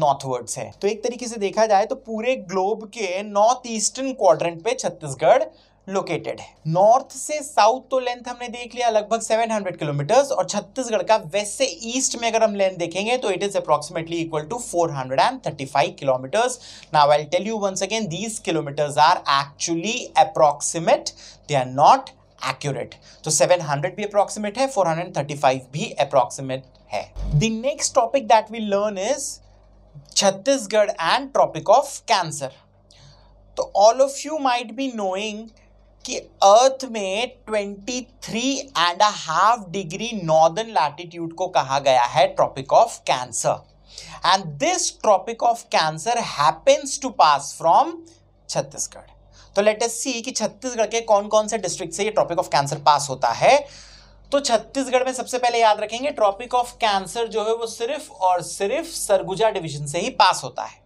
नॉर्थवर्ड्स है तो एक तरीके से देखा जाए तो पूरे ग्लोब के नॉर्थ ईस्टर्न क्वाड्रेंट पे छत्तीसगढ़ लोकेटेड है नॉर्थ से साउथ तो लेंथ हमने देख लिया लगभग 700 किलोमीटर्स और छत्तीसगढ़ का वेस्ट से ईस्ट में अगर हम लेंथ देखेंगे तो it is approximately equal to 435 kilometres now I tell you once again these kilometres are actually approximate they are not accurate तो 700 भी अप्रोक्सीमेट है 435 भी अप्रोक्सीमेट है the next topic that we learn is Chhattisgarh and tropic of cancer तो all of you might be knowing कि अर्थ में 23 and a half degree northern latitude को कहा गया है tropic of cancer and this tropic of cancer happens to pass from Chhattisgarh तो लेट अस सी कि छत्तीसगढ़ के कौन कौन से डिस्ट्रिक्ट से ये ट्रॉपिक ऑफ कैंसर पास होता है तो छत्तीसगढ़ में सबसे पहले याद रखेंगे ट्रॉपिक ऑफ कैंसर जो है वो सिर्फ और सिर्फ सरगुजा डिवीजन से ही पास होता है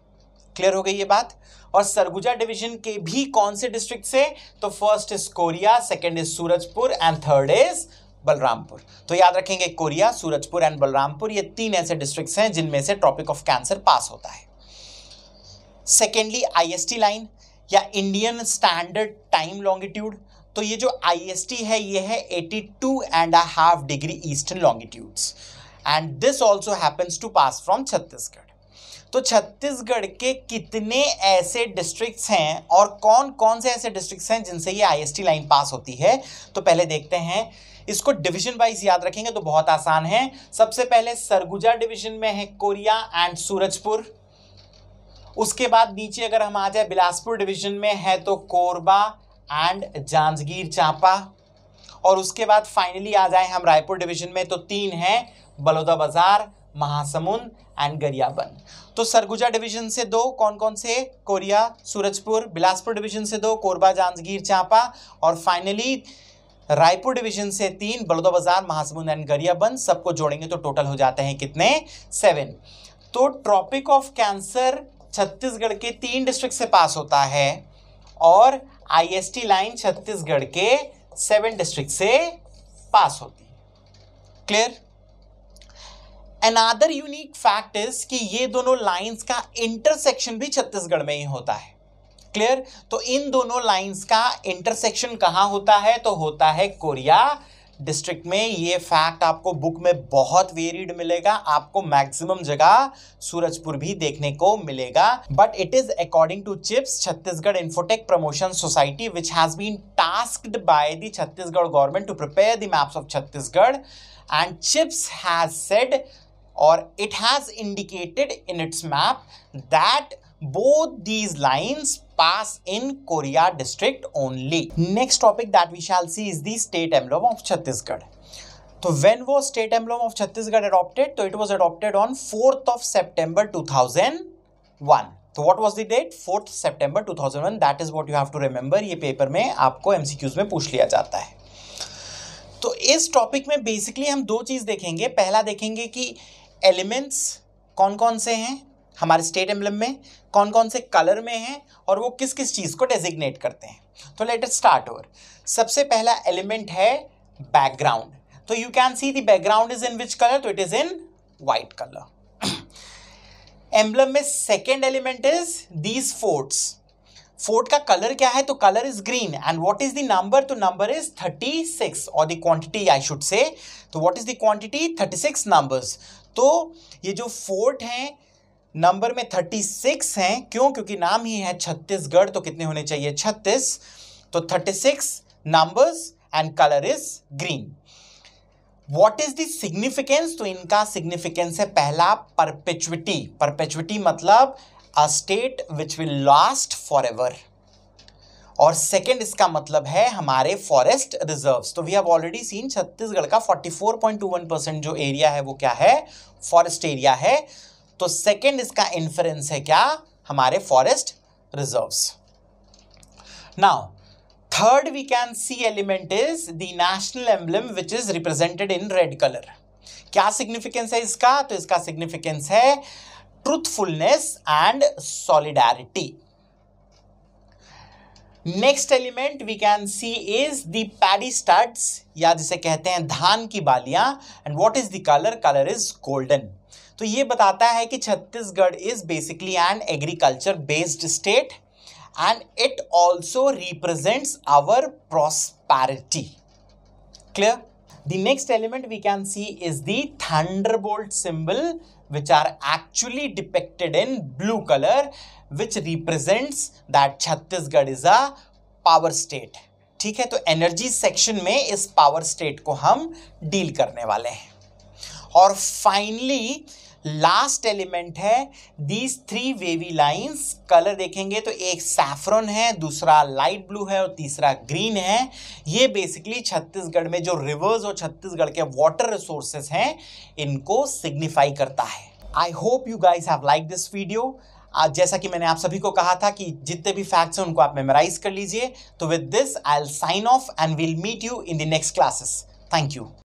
क्लियर हो गई ये बात और सरगुजा डिवीजन के भी कौन से डिस्ट्रिक्ट से तो first is Korea second is Surajpur and third is Balrampur तो याद रखेंगे कोरिया सूरजपुर एंड बलरामपुर ये तीन ऐसे डिस्ट्रिक्ट्स हैं जिनमें से टॉपिक ऑफ कैंसर पास होता है सेकेंडली आईएसटी लाइन या इंडियन स्टैंडर्ड टाइम लॉन्गिट्यूड तो ये जो आईएसटी है ये है 82 and a half degree eastern longitudes and this also happens to pass from Chhattisgarh तो छत्तीसगढ़ के कितने ऐसे डिस्ट्रिक्ट्स हैं और कौन कौन से ऐसे डिस्ट्रिक्ट्स हैं जिनसे ये आईएसटी लाइन पास होती है तो पहले देखते हैं इसको डिवीजन वाइज याद रखेंगे तो बहुत आसान है सबसे पहले सरगुजा डिवीजन में है कोरिया एंड सूरजपुर उसके बाद नीचे अगर हम आ जाए बिलासपुर डिवीजन में है तो कोरबा एंड जांजगीर चांपा और उसके बाद फाइनली आ जाए हम रायपुर डिवीजन में तो तीन हैं बलौदा बाजार महासमुंद एंड गरियाबंद तो सरगुजा डिवीजन से दो कौन कौन से कोरिया सूरजपुर बिलासपुर डिवीजन से दो कोरबा जांजगीर चांपा और फाइनली रायपुर डिवीजन से तीन बलौदाबाजार महासमुंद एंड गरियाबंद सबको जोड़ेंगे तो टोटल हो जाते हैं कितने सेवन तो ट्रॉपिक ऑफ कैंसर छत्तीसगढ़ के तीन डिस्ट्रिक्ट से पास होता है और आईएसटी लाइन छत्तीसगढ़ के सेवन डिस्ट्रिक्ट से पास होती है clear another unique fact is कि ये दोनों लाइंस का इंटरसेक्शन भी छत्तीसगढ़ में ही होता है क्लियर तो इन दोनों लाइंस का इंटरसेक्शन कहाँ होता है तो होता है कोरिया डिस्ट्रिक्ट में ये फैक्ट आपको बुक में बहुत वेरिड मिलेगा आपको मैक्सिमम जगह सूरजपुर भी देखने को मिलेगा but it is according to CHiPS Chhattisgarh Infotech Promotion Society which has been tasked by the Chhattisgarh government to prepare the maps of Chhattisgarh and CHiPS has said और it has indicated in its map that both these lines pass in Korea district only next topic that we shall see is the state emblem of Chhattisgarh तो वेन वो state emblem of Chhattisgarh adopted तो it was adopted on fourth of September two thousand one तो what was the date fourth September two thousand one that is what you have to remember ये पेपर में आपको एम सी क्यूज में पूछ लिया जाता है तो इस टॉपिक में बेसिकली हम दो चीज़ देखेंगे पहला देखेंगे कि एलिमेंट्स कौन कौन से हैं हमारे स्टेट एम्बलम में कौन कौन से कलर में हैं और वो किस किस चीज़ को डेजिग्नेट करते हैं तो लेट स्टार्ट ओवर सबसे पहला एलिमेंट है बैकग्राउंड तो you can see the background is in which colour तो it is in white colour emblem में second element is these forts fort का कलर क्या है तो colour is green and what is the number तो नंबर इज थर्टी सिक्स और the quantity I should say तो what is the quantity six numbers तो ये जो फोर्ट हैं नंबर में थर्टी सिक्स हैं क्यों क्योंकि नाम ही है छत्तीसगढ़ तो कितने होने चाहिए छत्तीस तो thirty six numbers and colour is green what is दिग्निफिकेंस सिग्निफिकेंस तो इनका सिग्निफिकेंस है पहला परपेचुटी परपेचुटी मतलब a state which will last for ever और सेकंड इसका मतलब है हमारे फॉरेस्ट रिजर्व्स तो we have already seen Chhattisgarh का 44.21 परसेंट जो एरिया है वो क्या है फॉरेस्ट एरिया है तो सेकंड इसका इन्फ्रेंस है क्या हमारे forest reserves now third we can see element is the national emblem which is represented in red colour क्या सिग्निफिकेंस है इसका तो इसका सिग्निफिकेंस है truthfulness and solidarity next element we can see is the paddy start या जिसे कहते हैं धान की बालियां and what is the colour colour is golden तो ये बताता है कि Chhattisgarh is basically an agriculture based state and it also represents our prosperity clear the next element we can see is the thunderbolt symbol which are actually depicted in blue colour which represents that Chhattisgarh is a power state ठीक है तो एनर्जी सेक्शन में इस पावर स्टेट को हम डील करने वाले हैं और फाइनली लास्ट एलिमेंट है these three wavy lines colour देखेंगे तो एक सैफ्रन है दूसरा लाइट ब्लू है और तीसरा ग्रीन है ये बेसिकली छत्तीसगढ़ में जो रिवर्स और छत्तीसगढ़ के वाटर रिसोर्सेस हैं इनको सिग्निफाई करता है I hope you guys have like this video आज जैसा कि मैंने आप सभी को कहा था कि जितने भी फैक्ट्स हैं उनको आप मेमोराइज कर लीजिए तो with this I'll sign off and will meet you in the next classes thank you